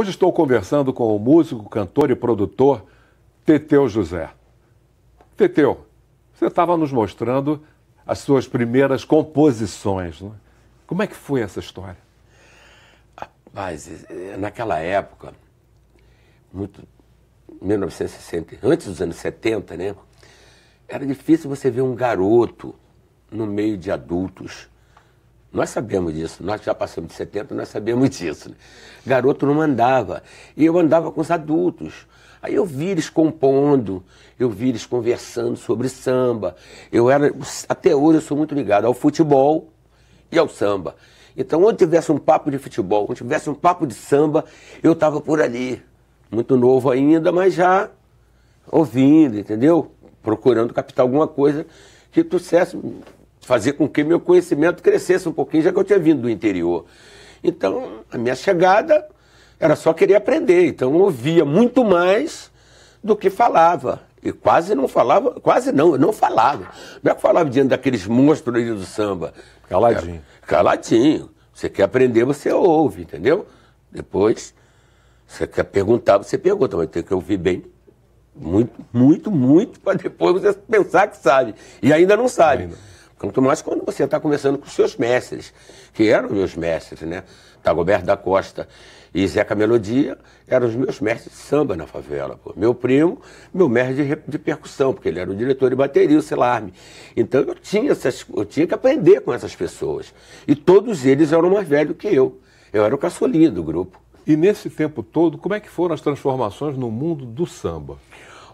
Hoje estou conversando com o músico, cantor e produtor Teteu José. Teteu, você estava nos mostrando as suas primeiras composições. Né? Como é que foi essa história? Rapaz, é, é, naquela época, muito 1960, antes dos anos 70, né? Era difícil você ver um garoto no meio de adultos nós sabemos disso, nós já passamos de 70, nós sabemos disso. Né? Garoto não andava. E eu andava com os adultos. Aí eu vi eles compondo, eu vi eles conversando sobre samba. Eu era, até hoje eu sou muito ligado ao futebol e ao samba. Então, onde tivesse um papo de futebol, onde tivesse um papo de samba, eu estava por ali. Muito novo ainda, mas já ouvindo, entendeu? Procurando captar alguma coisa que trouxesse fazer com que meu conhecimento crescesse um pouquinho, já que eu tinha vindo do interior. Então, a minha chegada era só querer aprender. Então, eu ouvia muito mais do que falava. E quase não falava, quase não, eu não falava. Como é que falava diante daqueles monstros ali do samba. Caladinho. É, caladinho. Você quer aprender, você ouve, entendeu? Depois, você quer perguntar, você pergunta, mas tem que ouvir bem. Muito, muito, muito, para depois você pensar que sabe. E ainda não sabe. Ainda. Quanto mais quando você está conversando com os seus mestres, que eram meus mestres, né? Tagoberto da Costa e Zeca Melodia eram os meus mestres de samba na favela. Pô. Meu primo, meu mestre de, de, percussão, porque ele era o diretor de bateria, o Celarme. Então eu tinha, essas, eu tinha que aprender com essas pessoas. E todos eles eram mais velhos que eu. Eu era o caçolinha do grupo. E nesse tempo todo, como é que foram as transformações no mundo do samba?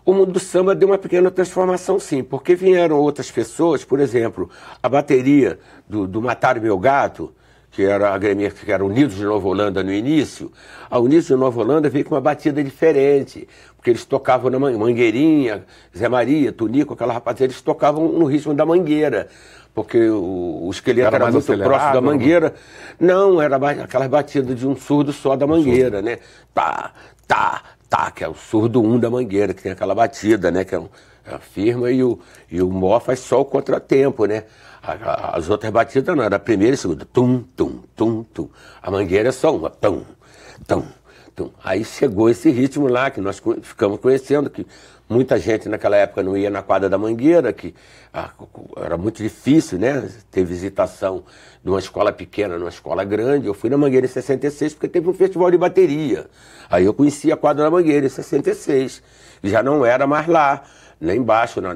o mundo do samba deu uma pequena transformação, sim, porque vieram outras pessoas, por exemplo, a bateria do, do Matar Meu Gato, que era a gremia que era Unidos de Nova Holanda no início, a Unidos de Nova Holanda veio com uma batida diferente, porque eles tocavam na Mangueirinha, Zé Maria, Tunico, aquela rapaziada, eles tocavam no ritmo da mangueira, porque o, o esqueleto era, era muito próximo da né? mangueira. Não, era mais aquela batida de um surdo só da mangueira, um né? Tá, tá, tá, que é o surdo um da mangueira, que tem aquela batida, né? Que é, um, é firma e o, e o mó faz só o contratempo, né? A, a, as outras batidas não, era a primeira e a segunda. Tum, tum, tum, tum. A mangueira é só uma. Tum, tum, tum. Aí chegou esse ritmo lá que nós ficamos conhecendo, que Muita gente naquela época não ia na quadra da Mangueira, que ah, era muito difícil, né? Ter visitação numa escola pequena, numa escola grande. Eu fui na Mangueira em 66 porque teve um festival de bateria. Aí eu conheci a quadra da Mangueira em 66. Já não era mais lá, nem embaixo, Não,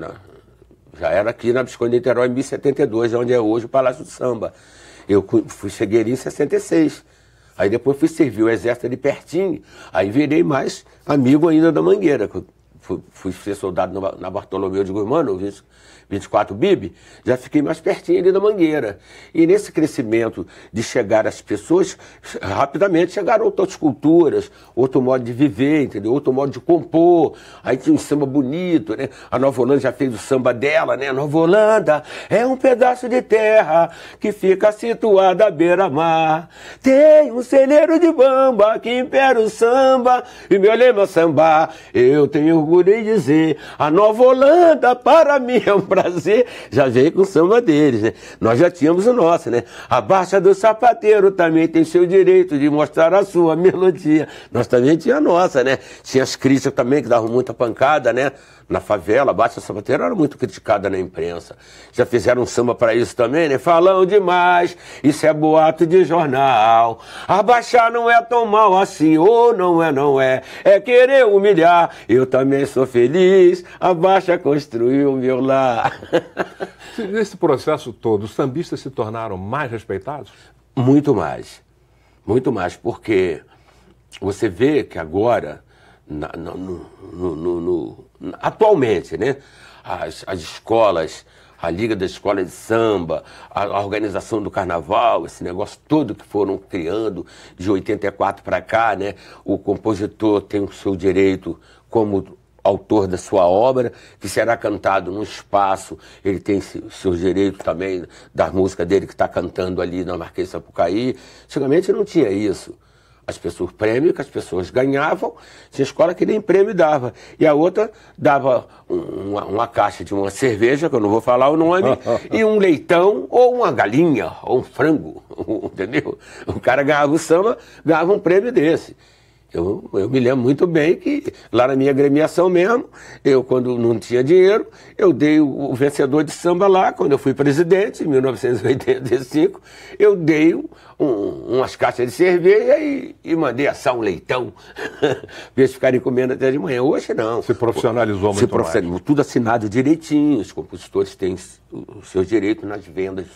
já era aqui na Biscoito de Niterói em 1072, onde é hoje o Palácio do Samba. Eu fui, cheguei ali em 66. Aí depois fui servir o exército de pertinho. Aí virei mais amigo ainda da Mangueira fui, fui ser soldado na Bartolomeu de Guzmano, 24 BIB, já fiquei mais pertinho ali da Mangueira. E nesse crescimento de chegar às pessoas, rapidamente chegaram outras culturas, outro modo de viver, entendeu? outro modo de compor. Aí tinha um samba bonito, né? A Nova Holanda já fez o samba dela, né? A Nova Holanda é um pedaço de terra que fica situada à beira-mar. Tem um celeiro de bamba que impera o samba e meu lema samba. Eu tenho orgulho em dizer, a Nova Holanda para mim é um prazer prazer já veio com o samba deles, né? Nós já tínhamos o nosso, né? A Baixa do Sapateiro também tem seu direito de mostrar a sua melodia. Nós também tinha a nossa, né? Tinha as críticas também que davam muita pancada, né? na favela, Baixa Sabateira era muito criticada na imprensa. Já fizeram samba para isso também, né? Falam demais, isso é boato de jornal. Abaixar não é tão mal assim, ou não é, não é. É querer humilhar, eu também sou feliz, a Baixa construiu o meu lar. Nesse processo todo, os sambistas se tornaram mais respeitados? Muito mais. Muito mais, porque você vê que agora, na, no, no, no, atualmente, né? As, as escolas, a Liga da Escola de Samba, a, a, organização do carnaval, esse negócio todo que foram criando de 84 para cá, né? O compositor tem o seu direito como autor da sua obra, que será cantado num espaço, ele tem seus direitos também da música dele que está cantando ali na Marquês Sapucaí. Antigamente não tinha isso as pessoas prêmio que as pessoas ganhavam, tinha escola que nem prêmio dava. E a outra dava uma, uma caixa de uma cerveja, que eu não vou falar o nome, e um leitão, ou uma galinha, ou um frango, entendeu? O cara ganhava o samba, ganhava um prêmio desse. Eu, eu me lembro muito bem que lá na minha gremiação mesmo, eu quando não tinha dinheiro, eu dei o, o vencedor de samba lá, quando eu fui presidente, em 1985, eu dei um, umas caixas de cerveja e, e mandei assar um leitão para eles ficarem comendo até de manhã. Hoje não. Se profissionalizou Se muito profissionalizou, mais. Tudo assinado direitinho, os compositores têm os seus direitos nas vendas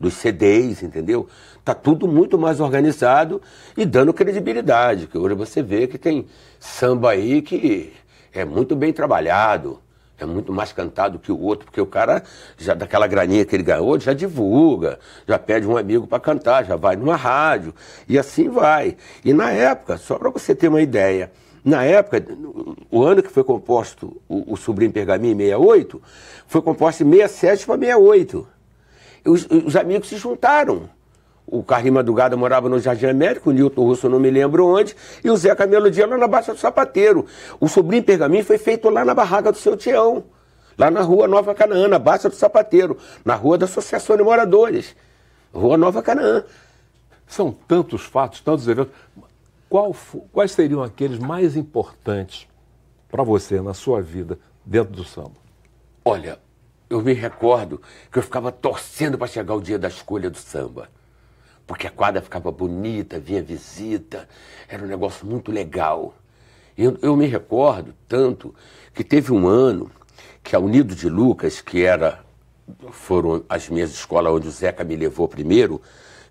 dos CDs, entendeu? Tá tudo muito mais organizado e dando credibilidade, que hoje você vê que tem samba aí que é muito bem trabalhado, é muito mais cantado que o outro, porque o cara, já daquela graninha que ele ganhou, já divulga, já pede um amigo para cantar, já vai numa rádio, e assim vai. E na época, só para você ter uma ideia, na época, o ano que foi composto o, o Sobrinho Pergaminho, 68, foi composto de 67 para 68 os, os amigos se juntaram. O Carlinho Madrugada morava no Jardim Américo, o Nilton Russo não me lembro onde, e o Zeca Melodia lá na Baixa do Sapateiro. O Sobrinho Pergaminho foi feito lá na barraca do seu Tião, lá na rua Nova Canaã, na Baixa do Sapateiro, na rua da Associação de Moradores, rua Nova Canaã. São tantos fatos, tantos eventos. Qual, quais seriam aqueles mais importantes para você na sua vida dentro do samba? Olha, eu me recordo que eu ficava torcendo para chegar o dia da escolha do samba. Porque a quadra ficava bonita, via visita, era um negócio muito legal. Eu, eu me recordo tanto que teve um ano que a Unido de Lucas, que era foram as minhas escolas onde o Zeca me levou primeiro,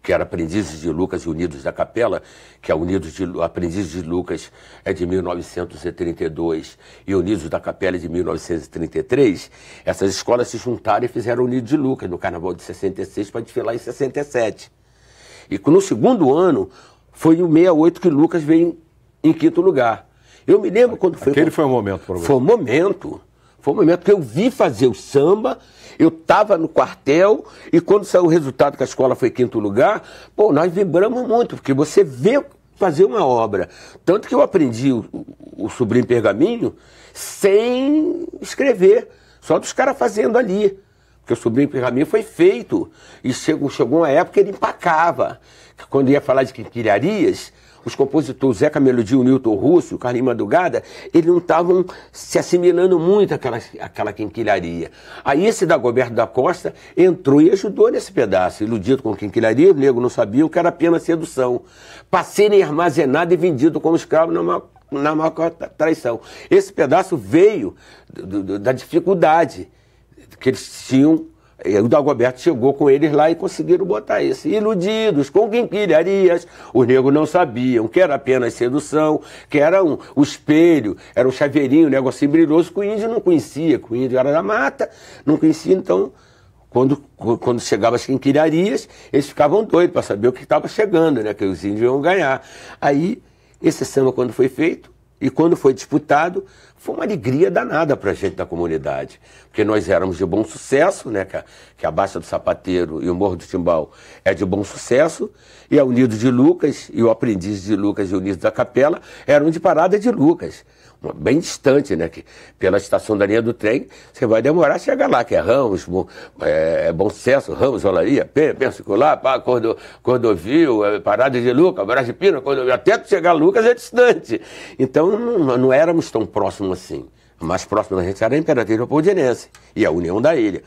que era Aprendizes de Lucas e Unidos da Capela, que a é Unidos de, Aprendizes de Lucas é de 1932 e Unidos da Capela é de 1933, essas escolas se juntaram e fizeram Unidos de Lucas no Carnaval de 66 para desfilar em 67. E no segundo ano foi o 68 que Lucas veio em, em quinto lugar. Eu me lembro quando foi. Aquele foi o momento, professor. Foi o momento. Foi um momento que eu vi fazer o samba, eu estava no quartel, e quando saiu o resultado que a escola foi quinto lugar, pô, nós vibramos muito, porque você vê fazer uma obra. Tanto que eu aprendi o, o, Sobrinho Pergaminho sem escrever, só dos caras fazendo ali. Porque o Sobrinho Pergaminho foi feito, e chegou, chegou uma época que ele empacava. quando ia falar de quinquilharias, os compositores Zeca Melodia, o Russo, o Carlinhos Madugada, eles não estavam se assimilando muito àquela, àquela quinquilharia. Aí esse Dagoberto da Costa entrou e ajudou nesse pedaço, iludido com quinquilharia, o nego não sabia o que era apenas sedução, para serem armazenado e vendido como escravo numa na maior traição. Esse pedaço veio do, do, da dificuldade que eles tinham é, o Dagoberto chegou com eles lá e conseguiram botar isso. Iludidos com quinquilharias, os negros não sabiam que era apenas sedução, que era um, o espelho, era um chaveirinho, um negocinho brilhoso que o índio não conhecia, que o índio era da mata, não conhecia, então quando, quando chegava as quinquilharias, eles ficavam doidos para saber o que estava chegando, né? Que os índios iam ganhar. Aí, esse samba, quando foi feito e quando foi disputado, foi uma alegria danada para a gente da comunidade, porque nós éramos de bom sucesso, né, que a, Baixa do Sapateiro e o Morro do Timbal é de bom sucesso, e a Unido de Lucas e o Aprendiz de Lucas e o Unido da Capela eram de Parada de Lucas, bem distante, né, que pela estação da linha do trem você vai demorar a chegar lá, que é Ramos, bom, é, é bom sucesso, Ramos, Olaria, Pensacola, pá, Cordo, Cordovil, é, Parada de Lucas, Brás de Pina, Cordovil, até chegar a Lucas é distante. Então não, não éramos tão próximos assim. A mais próxima da gente era a Imperatriz Leopoldinense e a União da Ilha.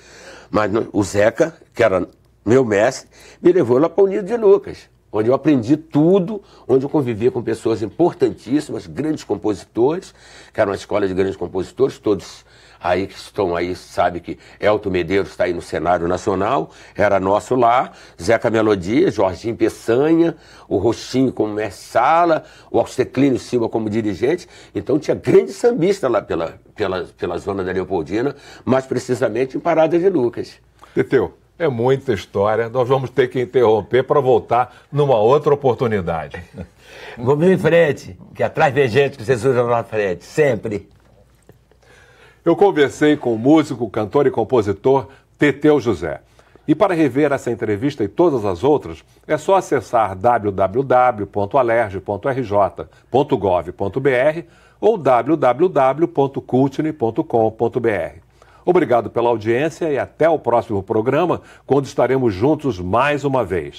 Mas o Zeca, que era meu mestre, me levou lá para o Unido de Lucas onde eu aprendi tudo, onde eu convivia com pessoas importantíssimas, grandes compositores, que era uma escola de grandes compositores, todos aí que estão aí sabe que Elton Medeiros está aí no cenário nacional, era nosso lá, Zeca Melodia, Jorginho Peçanha, o Roxinho como Sala, o Alceclínio Silva como dirigente, então tinha grande sambista lá pela, pela, pela zona da Leopoldina, mais precisamente em Parada de Lucas. Teteu, é muita história. Nós vamos ter que interromper para voltar numa outra oportunidade. Vamos em frente, que atrás vem gente que Jesus usa na frente, sempre. Eu conversei com o músico, cantor e compositor Teteu José. E para rever essa entrevista e todas as outras, é só acessar www.alerj.rj.gov.br ou www.cultine.com.br. Obrigado pela audiência e até o próximo programa, quando estaremos juntos mais uma vez.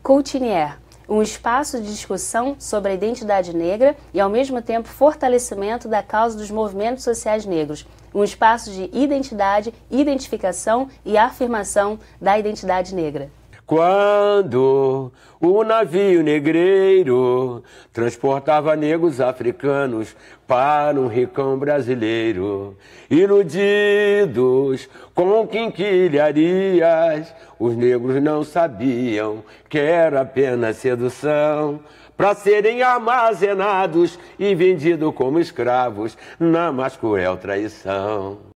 Coutinier, um espaço de discussão sobre a identidade negra e, ao mesmo tempo, fortalecimento da causa dos movimentos sociais negros. Um espaço de identidade, identificação e afirmação da identidade negra. Quando o navio negreiro transportava negros africanos para um ricão brasileiro, iludidos com quinquilharias, os negros não sabiam que era apenas sedução para serem armazenados e vendidos como escravos na mais cruel traição.